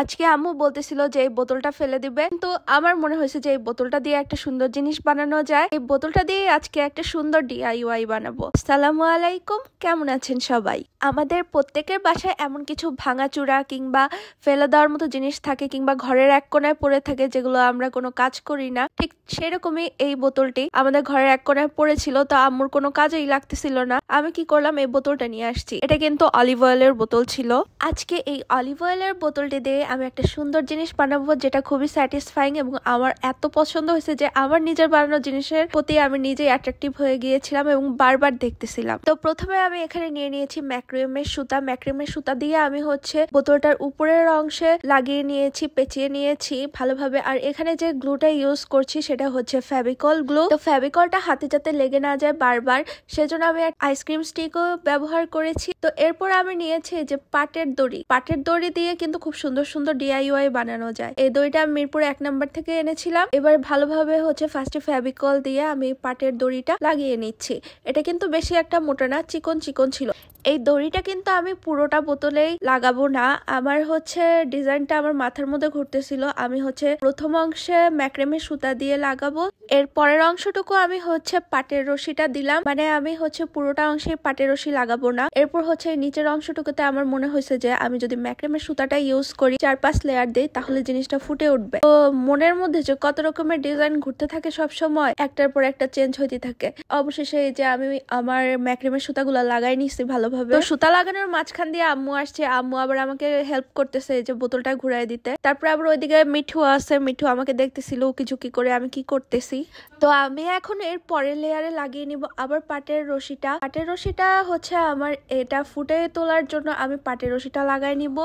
আজকে আম্মু বলতেছিল যে এই বোতলটা ফেলে দিবে কিন্তু আমার মনে হয়েছে যে এই বোতলটা দিয়ে একটা সুন্দর জিনিস বানানো যায় এই বোতলটা দিয়ে আজকে একটা সুন্দর ডিআইওয়াই বানাবো সালামু আলাইকুম কেমন আছেন সবাই আমাদের প্রত্যেকের বাসায় এমন কিছু ভাঙাচুরা কিংবা ফেলে দেওয়ার মতো জিনিস থাকে কিংবা ঘরের এক কোনায় পড়ে থাকে যেগুলো আমরা কোনো কাজ করি না ঠিক সেরকমই এই বোতলটি আমাদের ঘরের এক কোনায় পড়েছিল তো আম্মুর কোনো কাজেই লাগতেছিল না আমি কি করলাম এই বোতলটা নিয়ে আসছি এটা কিন্তু অলিভ অয়েলের বোতল ছিল আজকে এই অলিভ অয়েলের বোতলটি দিয়ে আমি একটা সুন্দর জিনিস বানাবো যেটা খুবই স্যাটিসফাইং এবং আমার এত পছন্দ হয়েছে যে আমার নিজের বানানো জিনিসের প্রতি আমি নিজেই অ্যাট্রাকটিভ হয়ে গিয়েছিলাম এবং বারবার দেখতেছিলাম তো প্রথমে আমি এখানে নিয়ে নিয়েছি ম্যাক্রিয়ামের সুতা ম্যাক্রিয়ামের সুতা দিয়ে আমি হচ্ছে বোতলটার উপরের অংশে লাগিয়ে নিয়েছি পেঁচিয়ে নিয়েছি ভালোভাবে আর এখানে যে গ্লুটা ইউজ করছি সেটা হচ্ছে ফ্যাবিকল গ্লু তো ফ্যাবিকলটা হাতে যাতে লেগে না যায় বারবার সেজন্য আমি আইসক্রিম স্টিকও ব্যবহার করেছি তো এরপর আমি নিয়েছি যে পাটের দড়ি পাটের দড়ি দিয়ে কিন্তু খুব সুন্দর সুন্দর ডিআইওয়াই বানানো যায় এই দড়িটা মিরপুর এক নাম্বার থেকে এনেছিলাম এবার ভালোভাবে হচ্ছে ফার্স্টে ফ্যাবিকল দিয়ে আমি পাটের দড়িটা লাগিয়ে নিচ্ছি এটা কিন্তু বেশি একটা মোটা না চিকন চিকন ছিল এই দড়িটা কিন্তু আমি পুরোটা বোতলেই লাগাবো না আমার হচ্ছে ডিজাইনটা আমার মাথার মধ্যে ঘুরতেছিল আমি হচ্ছে প্রথম অংশে ম্যাক্রেমে সুতা দিয়ে লাগাবো এর পরের অংশটুকু আমি হচ্ছে পাটের রশিটা দিলাম মানে আমি হচ্ছে পুরোটা অংশে পাটের রশি লাগাবো না এরপর হচ্ছে নিচের অংশটুকুতে আমার মনে হয়েছে যে আমি যদি ম্যাক্রেমের সুতাটা ইউজ করি চার পাঁচ লেয়ার দিই তাহলে জিনিসটা ফুটে উঠবে তো মনের মধ্যে যে কত রকমের ডিজাইন ঘুরতে থাকে সব সময় একটার পর একটা চেঞ্জ হইতে থাকে অবশেষে এই যে আমি আমার ম্যাক্রেমের সুতাগুলো লাগাই নিছি ভালো ভালোভাবে তো সুতা লাগানোর মাঝখান দিয়ে আম্মু আসছে আম্মু আবার আমাকে হেল্প করতেছে যে বোতলটা ঘুরাই দিতে তারপর আবার ওইদিকে মিঠু আছে মিঠু আমাকে দেখতেছিল উকি ঝুঁকি করে আমি কি করতেছি তো আমি এখন এর পরের লেয়ারে লাগিয়ে নিব আবার পাটের রশিটা পাটের রশিটা হচ্ছে আমার এটা ফুটে তোলার জন্য আমি পাটের রশিটা লাগাই নিব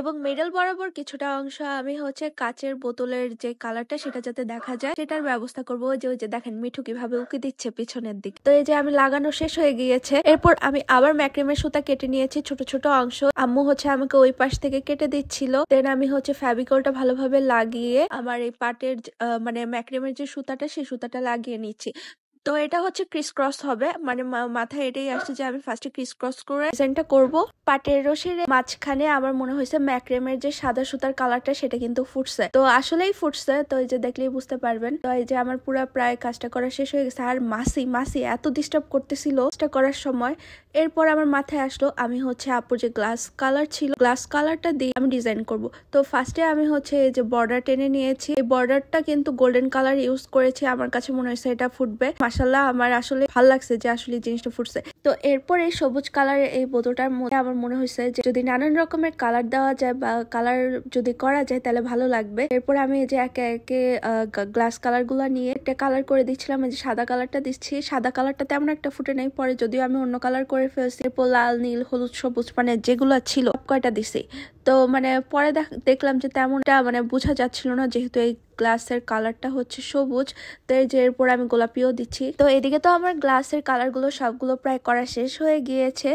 এবং মিডল বরাবর কিছুটা অংশ আমি হচ্ছে কাচের বোতলের যে কালারটা সেটা যাতে দেখা যায় সেটার ব্যবস্থা করবো যে ওই যে দেখেন মিঠু কিভাবে উকি দিচ্ছে পিছনের দিক তো এই যে আমি লাগানো শেষ হয়ে গিয়েছে এরপর আমি আবার ম্যাক্রিমের সুতা কেটে নিয়েছি ছোট ছোট অংশ আম্মু হচ্ছে আমাকে ওই পাশ থেকে কেটে দিচ্ছিল দেন আমি হচ্ছে ফ্যাবিকলটা ভালোভাবে লাগিয়ে আমার এই পাটের মানে ম্যাক্রিমের যে সুতাটা সেই সুতাটা লাগিয়ে নিচ্ছি তো এটা হচ্ছে ক্রিস ক্রস হবে মানে মাথায় এটাই আসছে যে আমি ফার্স্টে ক্রিস ক্রস করে ডিজাইনটা করব পাটের রসের মাঝখানে আমার মনে হয়েছে ম্যাক্রেমের যে সাদা সুতার কালারটা সেটা কিন্তু ফুটছে তো আসলেই ফুটছে তো এই যে দেখলেই বুঝতে পারবেন তো এই যে আমার পুরো প্রায় কাজটা করা শেষ হয়ে গেছে আর মাসি মাসি এত ডিস্টার্ব করতেছিল কাজটা করার সময় এরপর আমার মাথায় আসলো আমি হচ্ছে আপুর যে গ্লাস কালার ছিল গ্লাস কালারটা দিয়ে আমি ডিজাইন করব তো ফার্স্টে আমি হচ্ছে এই যে বর্ডার টেনে নিয়েছি এই বর্ডারটা কিন্তু গোল্ডেন কালার ইউজ করেছি আমার কাছে মনে হয়েছে এটা ফুটবে মাসাল্লাহ আমার আসলে ভাল লাগছে যে আসলে জিনিসটা ফুটছে তো এরপরে সবুজ কালারের এই বোতলটার মধ্যে আমার মনে হয়েছে যে যদি নানান রকমের কালার দেওয়া যায় বা কালার যদি করা যায় তাহলে ভালো লাগবে এরপরে আমি যে একে একে গ্লাস কালারগুলো নিয়ে একটা কালার করে দিচ্ছিলাম যে সাদা কালারটা দিচ্ছি সাদা কালারটা তেমন একটা ফুটে নেই পরে যদিও আমি অন্য কালার করে ফেলছি এরপর লাল নীল হলুদ সবুজ মানে যেগুলো ছিল কয়টা দিছি তো মানে পরে দেখলাম যে তেমনটা মানে বোঝা যাচ্ছিল না যেহেতু এই গ্লাসের কালারটা হচ্ছে সবুজ তো এই যে এরপর আমি গোলাপিও দিচ্ছি তো এদিকে তো আমার গ্লাসের কালারগুলো সবগুলো প্রায় করা শেষ হয়ে গিয়েছে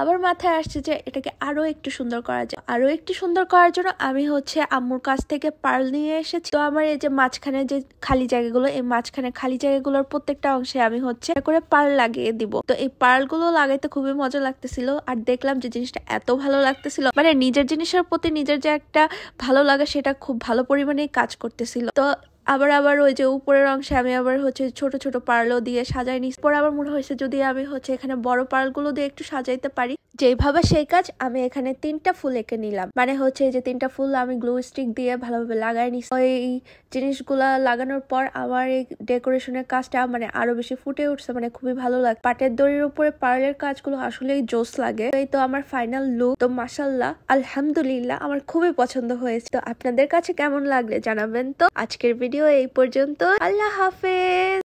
আবার মাথায় আসছে যে এটাকে আরো একটু সুন্দর করা যায় আরো একটু সুন্দর করার জন্য আমি হচ্ছে আম্মুর কাছ থেকে পার্ল নিয়ে এসেছি তো আমার এই যে মাঝখানে যে খালি জায়গাগুলো এই মাঝখানে খালি জায়গাগুলোর প্রত্যেকটা অংশে আমি হচ্ছে করে পার্ল লাগিয়ে দিব তো এই পার্লগুলো লাগাইতে খুবই মজা লাগতেছিল আর দেখলাম যে জিনিসটা এত ভালো লাগতেছিল মানে নিজের জিনিস চিকিৎসার প্রতি নিজের যে একটা ভালো লাগা সেটা খুব ভালো পরিমাণে কাজ করতেছিল তো আবার আবার ওই যে উপরের অংশে আমি আবার হচ্ছে ছোট ছোট পার্লও দিয়ে সাজাই নিস পরে আবার মনে হয়েছে যদি আমি হচ্ছে এখানে বড় পার্লগুলো দিয়ে একটু সাজাইতে পারি যে ভাবা সেই কাজ আমি এখানে তিনটা ফুল এঁকে নিলাম মানে হচ্ছে যে তিনটা ফুল আমি গ্লু স্টিক দিয়ে ভালোভাবে লাগাই নি এই জিনিসগুলো লাগানোর পর আমার এই ডেকোরেশনের কাজটা মানে আরো বেশি ফুটে উঠছে মানে খুবই ভালো লাগে পাটের দড়ির উপরে পার্লের কাজগুলো আসলেই জোস লাগে এই তো আমার ফাইনাল লুক তো মাসাল্লাহ আলহামদুলিল্লাহ আমার খুবই পছন্দ হয়েছে তো আপনাদের কাছে কেমন লাগলে জানাবেন তো আজকের ভিডিও এই পর্যন্ত আল্লাহ হাফেজ